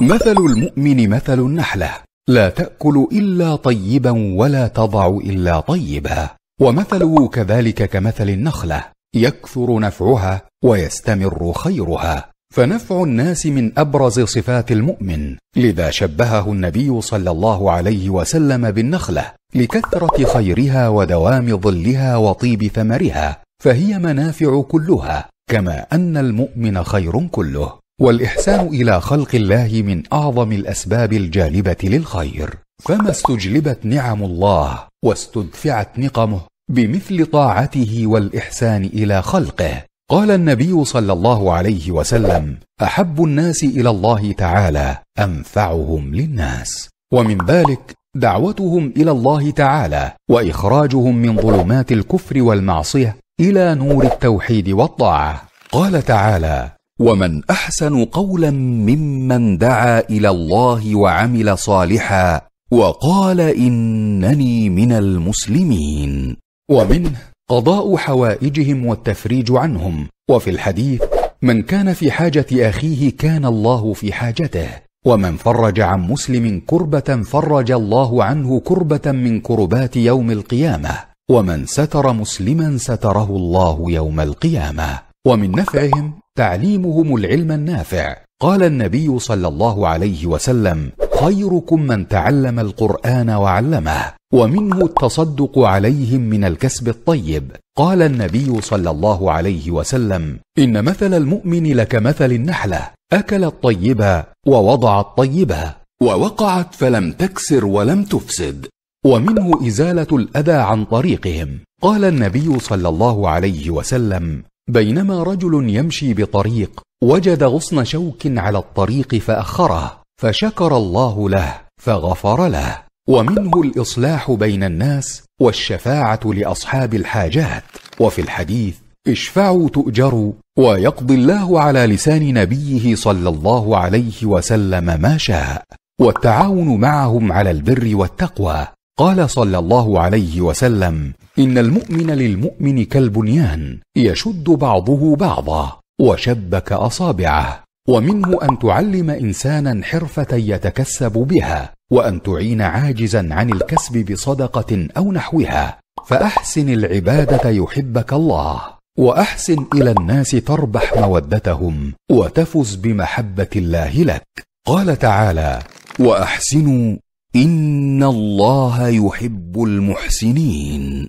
مثل المؤمن مثل النحلة لا تأكل إلا طيبا ولا تضع إلا طيبا ومثله كذلك كمثل النخلة يكثر نفعها ويستمر خيرها فنفع الناس من أبرز صفات المؤمن لذا شبهه النبي صلى الله عليه وسلم بالنخلة لكثرة خيرها ودوام ظلها وطيب ثمرها فهي منافع كلها كما أن المؤمن خير كله والإحسان إلى خلق الله من أعظم الأسباب الجالبة للخير فما استجلبت نعم الله واستدفعت نقمه بمثل طاعته والإحسان إلى خلقه قال النبي صلى الله عليه وسلم أحب الناس إلى الله تعالى أنفعهم للناس ومن ذلك دعوتهم إلى الله تعالى وإخراجهم من ظلمات الكفر والمعصية إلى نور التوحيد والطاعة قال تعالى ومن احسن قولا ممن دعا الى الله وعمل صالحا وقال انني من المسلمين ومنه قضاء حوائجهم والتفريج عنهم وفي الحديث من كان في حاجه اخيه كان الله في حاجته ومن فرج عن مسلم كربه فرج الله عنه كربه من كربات يوم القيامه ومن ستر مسلما ستره الله يوم القيامه ومن نفعهم تعليمهم العلم النافع قال النبي صلى الله عليه وسلم خيركم من تعلم القران وعلمه ومنه التصدق عليهم من الكسب الطيب قال النبي صلى الله عليه وسلم ان مثل المؤمن لكمثل النحله اكل الطيبه ووضع الطيبه ووقعت فلم تكسر ولم تفسد ومنه ازاله الاذى عن طريقهم قال النبي صلى الله عليه وسلم بينما رجل يمشي بطريق وجد غصن شوك على الطريق فاخره فشكر الله له فغفر له ومنه الاصلاح بين الناس والشفاعه لاصحاب الحاجات وفي الحديث اشفعوا تؤجروا ويقضي الله على لسان نبيه صلى الله عليه وسلم ما شاء والتعاون معهم على البر والتقوى قال صلى الله عليه وسلم ان المؤمن للمؤمن كالبنيان يشد بعضه بعضا وشبك اصابعه ومنه ان تعلم انسانا حرفه يتكسب بها وان تعين عاجزا عن الكسب بصدقه او نحوها فاحسن العباده يحبك الله واحسن الى الناس تربح مودتهم وتفز بمحبه الله لك قال تعالى واحسنوا إن الله يحب المحسنين